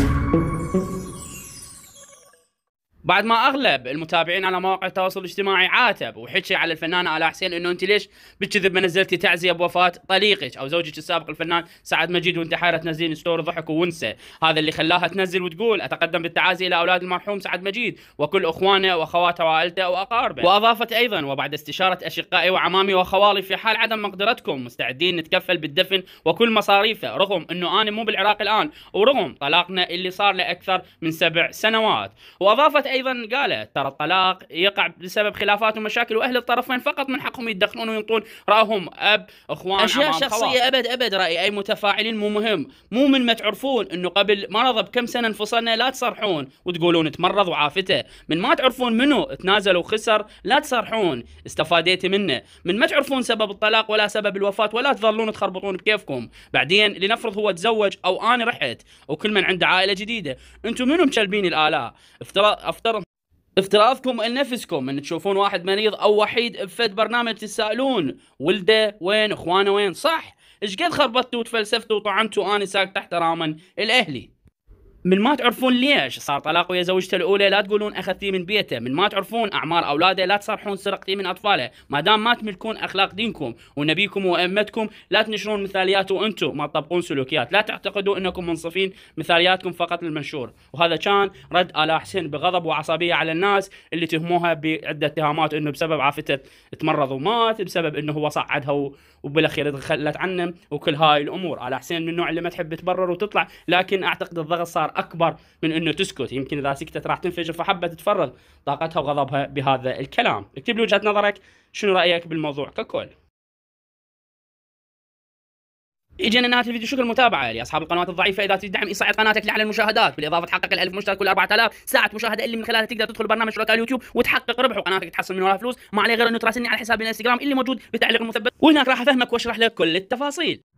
Thank you. بعد ما اغلب المتابعين على مواقع التواصل الاجتماعي عاتب وحكي على الفنانه الا حسين انه انت ليش بالكذب ما نزلتي تعزيه بوفاه طليقك او زوجك السابق الفنان سعد مجيد وانت حاره تنزلين ستوري ضحك وونسه هذا اللي خلاها تنزل وتقول اتقدم بالتعازي الى اولاد المرحوم سعد مجيد وكل اخوانه واخواته وعائلته واقاربه واضافت ايضا وبعد استشاره اشقائي وعمامي وخوالي في حال عدم مقدرتكم مستعدين نتكفل بالدفن وكل مصاريفه رغم انه انا مو بالعراق الان ورغم طلاقنا اللي صار له اكثر من سبع سنوات واضافت ايضا قال ترى الطلاق يقع بسبب خلافات ومشاكل واهل الطرفين فقط من حقهم يتدخلون وينطون راهم اب اخوان اشياء شخصيه خوار. ابد ابد راي اي متفاعلين مو مهم مو من ما تعرفون انه قبل مرض بكم سنه انفصلنا لا تصرحون وتقولون تمرض وعافته من ما تعرفون منو تنازل وخسر لا تصرحون استفاديتي منه من ما تعرفون سبب الطلاق ولا سبب الوفاه ولا تظلون تخربطون بكيفكم بعدين لنفرض هو تزوج او انا رحت وكل من عنده عائله جديده انتم منو مكلبين الاله افترض افترض افتراضكم لنفسكم ان تشوفون واحد مريض او وحيد بفد برنامج تسالون ولده وين اخوانه وين صح ايش قد خربطتوا وتفلسفتوا وطعنتوا اني ساق تحت رامن الاهلي من ما تعرفون ليش صار طلاق ويا زوجته الاولى لا تقولون اخذتيه من بيته من ما تعرفون اعمار اولاده لا تصرحون سرقتي من اطفاله ما دام ما تملكون اخلاق دينكم ونبيكم وائمتكم لا تنشرون مثاليات وانتم ما تطبقون سلوكيات لا تعتقدوا انكم منصفين مثالياتكم فقط للمنشور وهذا كان رد الا حسين بغضب وعصبيه على الناس اللي تهموها بعده اتهامات انه بسبب عافته تمرض ومات بسبب انه هو صعدها وبالاخير تخلت عنه وكل هاي الامور الا حسين من النوع اللي ما تحب تبرر وتطلع لكن اعتقد الضغط صار خطر اكبر من انه تسكت يمكن اذا سكتت راح تنفجر فحبه تفرغ طاقتها وغضبها بهذا الكلام اكتب لي وجهه نظرك شنو رايك بالموضوع ككل اجينا نهايه الفيديو شكرا المتابعه لاصحاب القنوات الضعيفه اذا تدعم اصعاد قناتك لاعلى المشاهدات بالاضافه تحقق ال1000 مشترك كل 4000 ساعه مشاهده اللي من خلالها تقدر تدخل برنامج شركاء اليوتيوب وتحقق ربح وقناتك تحصل من وراها فلوس ما عليه غير انه تراسلني على حسابي الانستغرام اللي موجود بتعليق المثبت وهناك راح افهمك واشرح لك كل التفاصيل